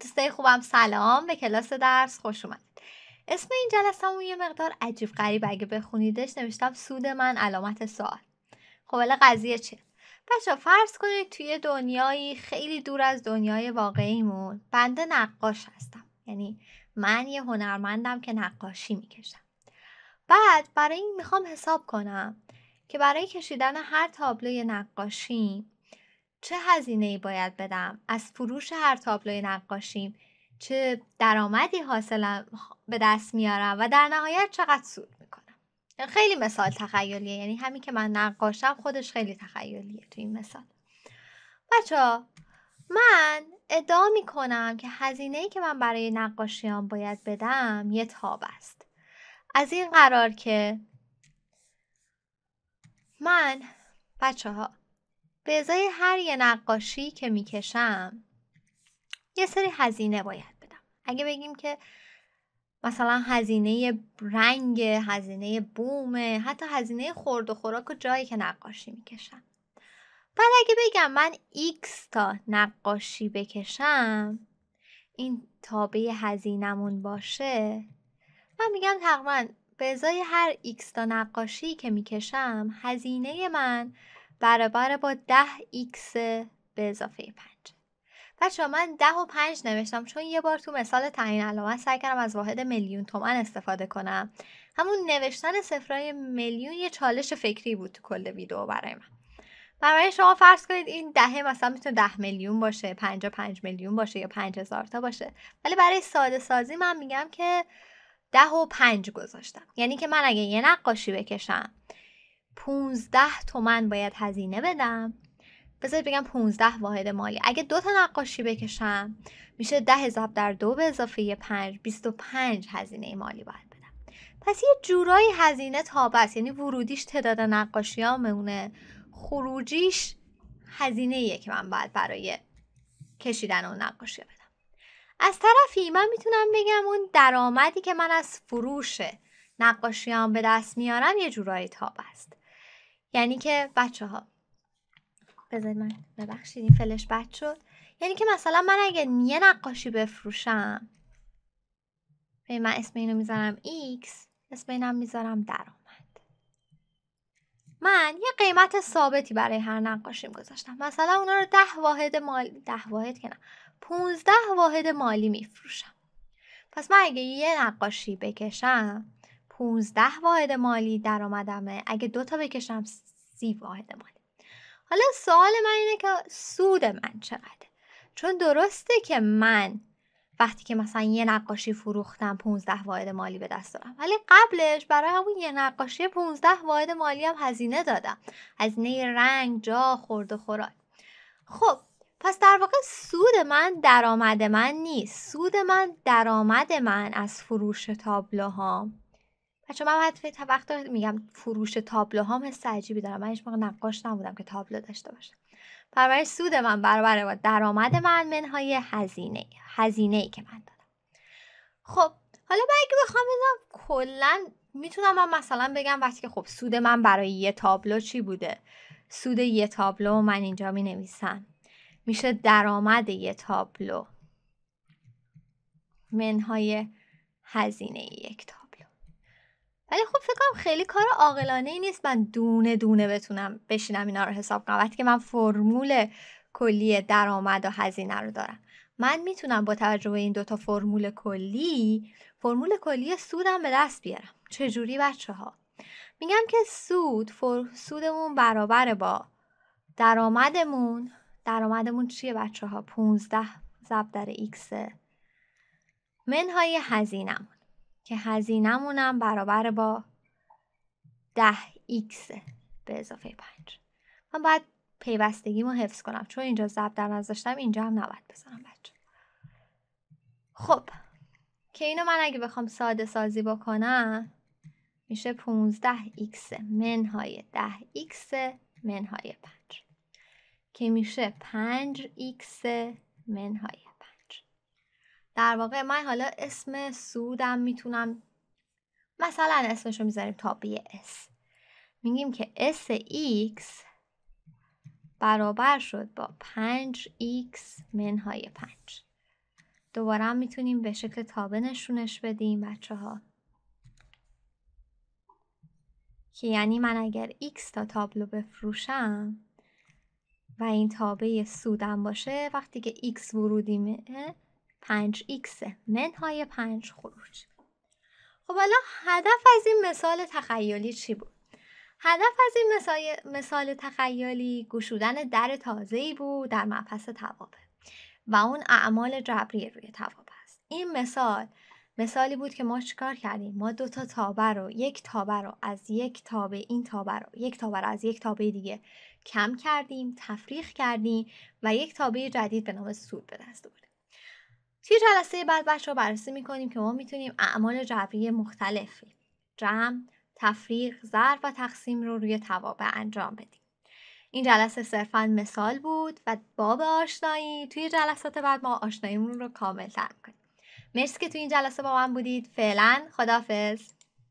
دوستای خوبم سلام به کلاس درس خوش اومدید اسم این جلسه یه مقدار عجیب غریب اگه بخونیدش نوشتم سود من علامت سوال خب ولی قضیه چیه بچه فرض کنید توی دنیایی خیلی دور از دنیای واقعیمون بنده نقاش هستم یعنی من یه هنرمندم که نقاشی میکشم بعد برای این میخوام حساب کنم که برای کشیدن هر تابلوی نقاشی چه هزینه ای باید بدم از فروش هر تابلوی نقاشیم چه درآمدی حاصلم به دست میارم و در نهایت چقدر سود میکنم خیلی مثال تخیلیه یعنی همین که من نقاشم خودش خیلی تخیلیه تو این مثال بچه من ادعا میکنم که هزینه ای که من برای نقاشیام باید بدم یه تاب است از این قرار که من بچه ها به ازای هر یه نقاشی که میکشم یه سری هزینه باید بدم اگه بگیم که مثلا هزینه رنگ هزینه بومه حتی هزینه خورد و خوراک و جایی که نقاشی میکشم بعد اگه بگم من X تا نقاشی بکشم این تابع هزینمون باشه من میگم تقریبا به ازای هر X تا نقاشی که میکشم هزینه من برابر با ده ایکس به اضافه 5 بچه من ده و پنج نوشتم چون یه بار تو مثال تعیین علامت سعی کردم از واحد میلیون تومن استفاده کنم همون نوشتن صفرای میلیون یه چالش فکری بود تو کل ویدیو برای من برای شما فرض کنید این دهه مثلا میتونه ده میلیون باشه پنجا پنج میلیون باشه یا پنج هزار تا باشه ولی برای ساده سازی من میگم که ده و پنج گذاشتم یعنی که من اگه یه نقاشی بکشم 15 تومن باید هزینه بدم بذارید بگم 15 واحد مالی اگه دو تا نقاشی بکشم میشه 10 ضرب در دو به اضافه 5 25 هزینه مالی باید بدم پس یه جورایی هزینه تابه است یعنی ورودیش تعداد نقاشی ها مونه خروجیش هزینه ایه که من باید برای کشیدن اون نقاشی بدم از طرفی من میتونم بگم اون درآمدی که من از فروش نقاشیام به دست میارم یه جورایی تاب است یعنی که بچه ها بذارید من ببخشید این فلش بد شد یعنی که مثلا من اگه یه نقاشی بفروشم من اسم اینو میذارم X اسم اینم میذارم درآمد من یه قیمت ثابتی برای هر نقاشیم گذاشتم مثلا اونا رو ده واحد مالی ده واحد که نه پونزده واحد مالی میفروشم پس من اگه یه نقاشی بکشم 15 واحد مالی درآمدمه اگه دوتا بکشم 30 واحد مالی حالا سوال من اینه که سود من چقدر چون درسته که من وقتی که مثلا یه نقاشی فروختم 15 واحد مالی به دست دارم ولی قبلش برای همون یه نقاشی 15 واحد مالی هم هزینه دادم هزینه رنگ جا خورد و خوراک خب پس در واقع سود من درآمد من نیست سود من درآمد من از فروش تابلوهام بچه من حتی وقت میگم فروش تابلو هم حس عجیبی دارم من هیچ موقع نقاش نبودم که تابلو داشته باشم برابر سود من برابر درآمد من منهای هزینه هزینه ای که من دارم خب حالا من اگه بخوام بگم کلا میتونم من مثلا بگم وقتی که خب سود من برای یه تابلو چی بوده سود یه تابلو من اینجا می نویسم میشه درآمد یه تابلو منهای هزینه یک تابلو ولی خب فکرم خیلی کار عاقلانه ای نیست من دونه دونه بتونم بشینم اینا رو حساب کنم وقتی که من فرمول کلی درآمد و هزینه رو دارم من میتونم با توجه به این دوتا فرمول کلی فرمول کلی سودم به دست بیارم چجوری بچه ها میگم که سود سودمون برابر با درآمدمون درآمدمون چیه بچه ها 15 ضرب در ایکسه منهای هزینم که هم برابر با 10 ایکس به اضافه پنج من باید پیوستگیمو حفظ کنم چون اینجا ضرب در نزداشتم اینجا هم نباید بزنم بچه خب که اینو من اگه بخوام ساده سازی بکنم میشه 15 x منهای 10 x منهای 5 که میشه 5 x منهای در واقع من حالا اسم سودم میتونم مثلا اسمشو میذاریم تابع S میگیم که x برابر شد با 5X منهای 5 دوباره میتونیم به شکل تابه نشونش بدیم بچه ها که یعنی من اگر X تا تابلو بفروشم و این تابه سودم باشه وقتی که X ورودیمه 5x منهای 5 خروج خب حالا هدف از این مثال تخیلی چی بود هدف از این مثال, تخیلی گشودن در تازه‌ای بود در مپس توابه و اون اعمال جبری روی توابه است این مثال مثالی بود که ما چیکار کردیم ما دو تا تابه رو یک تابه رو از یک تابه این تابه رو یک تابه رو از یک تابه دیگه کم کردیم تفریخ کردیم و یک تابه جدید به نام سود به دست آوردیم توی جلسه بعد بچه رو بررسی میکنیم که ما میتونیم اعمال جبری مختلفی جمع، تفریق، ضرب و تقسیم رو روی توابع انجام بدیم. این جلسه صرفا مثال بود و باب آشنایی توی جلسات بعد ما آشناییمون رو کامل تر میکنیم. مرسی که توی این جلسه با من بودید. فعلا خدافز.